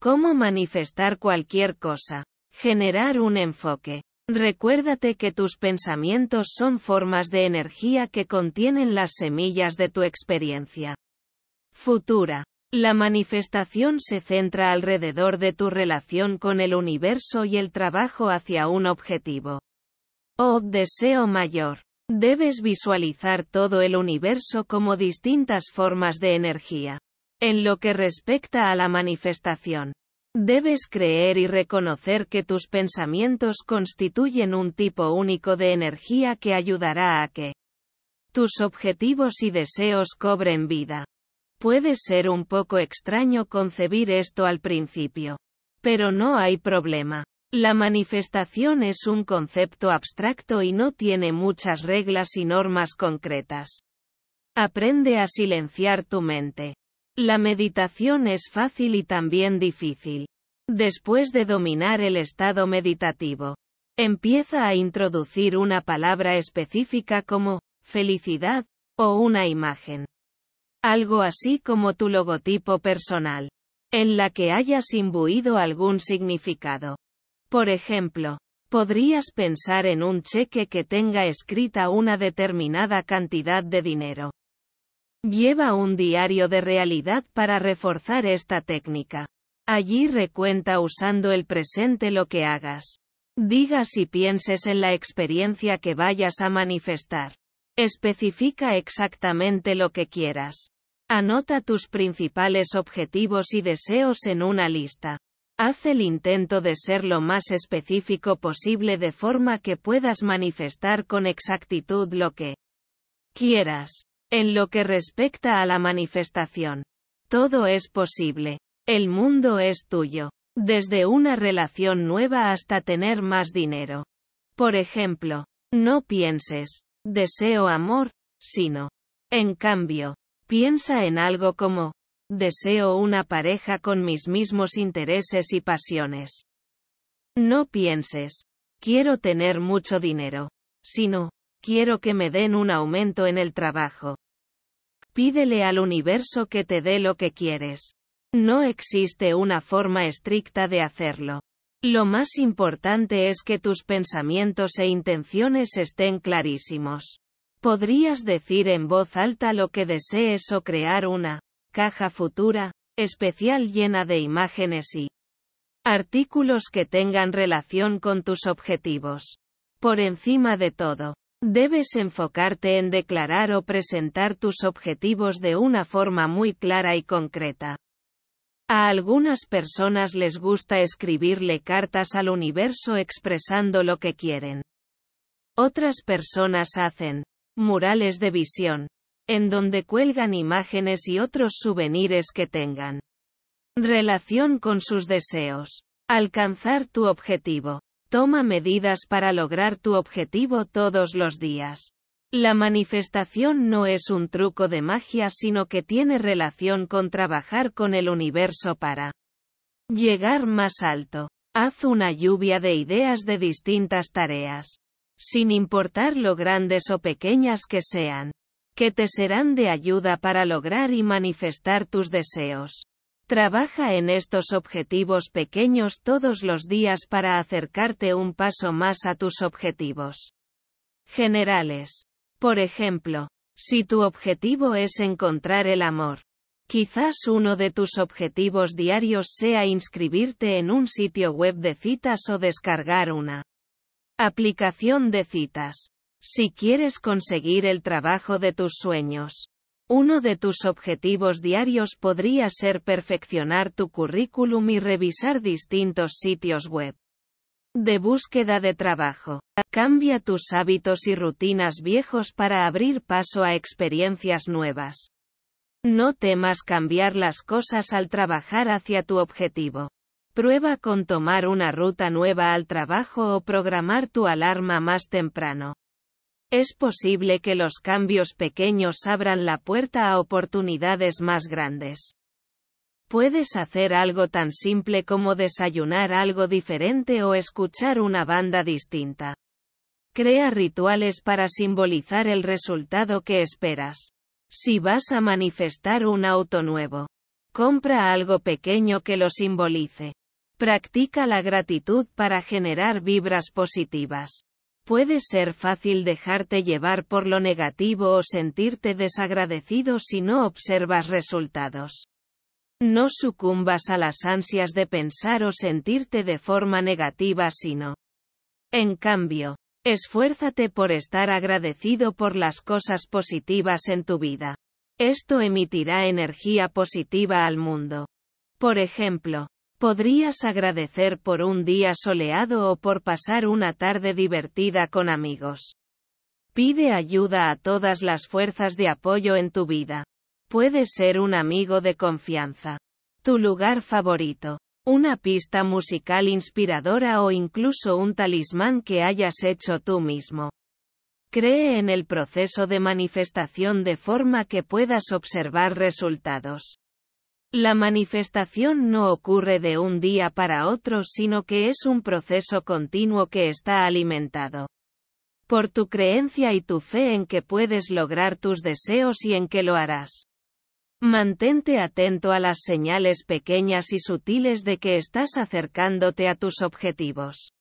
Cómo manifestar cualquier cosa. Generar un enfoque. Recuérdate que tus pensamientos son formas de energía que contienen las semillas de tu experiencia. Futura. La manifestación se centra alrededor de tu relación con el universo y el trabajo hacia un objetivo. O oh, deseo mayor. Debes visualizar todo el universo como distintas formas de energía. En lo que respecta a la manifestación, debes creer y reconocer que tus pensamientos constituyen un tipo único de energía que ayudará a que tus objetivos y deseos cobren vida. Puede ser un poco extraño concebir esto al principio. Pero no hay problema. La manifestación es un concepto abstracto y no tiene muchas reglas y normas concretas. Aprende a silenciar tu mente. La meditación es fácil y también difícil. Después de dominar el estado meditativo, empieza a introducir una palabra específica como felicidad o una imagen. Algo así como tu logotipo personal, en la que hayas imbuido algún significado. Por ejemplo, podrías pensar en un cheque que tenga escrita una determinada cantidad de dinero. Lleva un diario de realidad para reforzar esta técnica. Allí recuenta usando el presente lo que hagas. Diga si pienses en la experiencia que vayas a manifestar. Especifica exactamente lo que quieras. Anota tus principales objetivos y deseos en una lista. Haz el intento de ser lo más específico posible de forma que puedas manifestar con exactitud lo que quieras. En lo que respecta a la manifestación, todo es posible. El mundo es tuyo. Desde una relación nueva hasta tener más dinero. Por ejemplo, no pienses, deseo amor, sino, en cambio, piensa en algo como, deseo una pareja con mis mismos intereses y pasiones. No pienses, quiero tener mucho dinero, sino, Quiero que me den un aumento en el trabajo. Pídele al universo que te dé lo que quieres. No existe una forma estricta de hacerlo. Lo más importante es que tus pensamientos e intenciones estén clarísimos. Podrías decir en voz alta lo que desees o crear una caja futura, especial llena de imágenes y artículos que tengan relación con tus objetivos. Por encima de todo, Debes enfocarte en declarar o presentar tus objetivos de una forma muy clara y concreta. A algunas personas les gusta escribirle cartas al universo expresando lo que quieren. Otras personas hacen murales de visión, en donde cuelgan imágenes y otros souvenirs que tengan relación con sus deseos. Alcanzar tu objetivo Toma medidas para lograr tu objetivo todos los días. La manifestación no es un truco de magia sino que tiene relación con trabajar con el universo para llegar más alto. Haz una lluvia de ideas de distintas tareas, sin importar lo grandes o pequeñas que sean, que te serán de ayuda para lograr y manifestar tus deseos. Trabaja en estos objetivos pequeños todos los días para acercarte un paso más a tus objetivos generales. Por ejemplo, si tu objetivo es encontrar el amor, quizás uno de tus objetivos diarios sea inscribirte en un sitio web de citas o descargar una aplicación de citas. Si quieres conseguir el trabajo de tus sueños, uno de tus objetivos diarios podría ser perfeccionar tu currículum y revisar distintos sitios web de búsqueda de trabajo. Cambia tus hábitos y rutinas viejos para abrir paso a experiencias nuevas. No temas cambiar las cosas al trabajar hacia tu objetivo. Prueba con tomar una ruta nueva al trabajo o programar tu alarma más temprano. Es posible que los cambios pequeños abran la puerta a oportunidades más grandes. Puedes hacer algo tan simple como desayunar algo diferente o escuchar una banda distinta. Crea rituales para simbolizar el resultado que esperas. Si vas a manifestar un auto nuevo, compra algo pequeño que lo simbolice. Practica la gratitud para generar vibras positivas. Puede ser fácil dejarte llevar por lo negativo o sentirte desagradecido si no observas resultados. No sucumbas a las ansias de pensar o sentirte de forma negativa sino. En cambio, esfuérzate por estar agradecido por las cosas positivas en tu vida. Esto emitirá energía positiva al mundo. Por ejemplo, Podrías agradecer por un día soleado o por pasar una tarde divertida con amigos. Pide ayuda a todas las fuerzas de apoyo en tu vida. Puedes ser un amigo de confianza. Tu lugar favorito. Una pista musical inspiradora o incluso un talismán que hayas hecho tú mismo. Cree en el proceso de manifestación de forma que puedas observar resultados. La manifestación no ocurre de un día para otro, sino que es un proceso continuo que está alimentado por tu creencia y tu fe en que puedes lograr tus deseos y en que lo harás. Mantente atento a las señales pequeñas y sutiles de que estás acercándote a tus objetivos.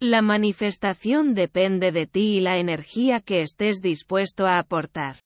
La manifestación depende de ti y la energía que estés dispuesto a aportar.